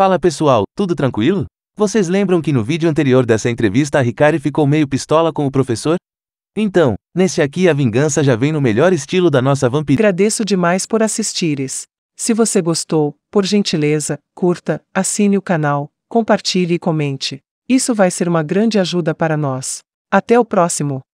Fala pessoal, tudo tranquilo? Vocês lembram que no vídeo anterior dessa entrevista a Ricari ficou meio pistola com o professor? Então, nesse aqui a vingança já vem no melhor estilo da nossa vampira. Agradeço demais por assistires. Se você gostou, por gentileza, curta, assine o canal, compartilhe e comente. Isso vai ser uma grande ajuda para nós. Até o próximo!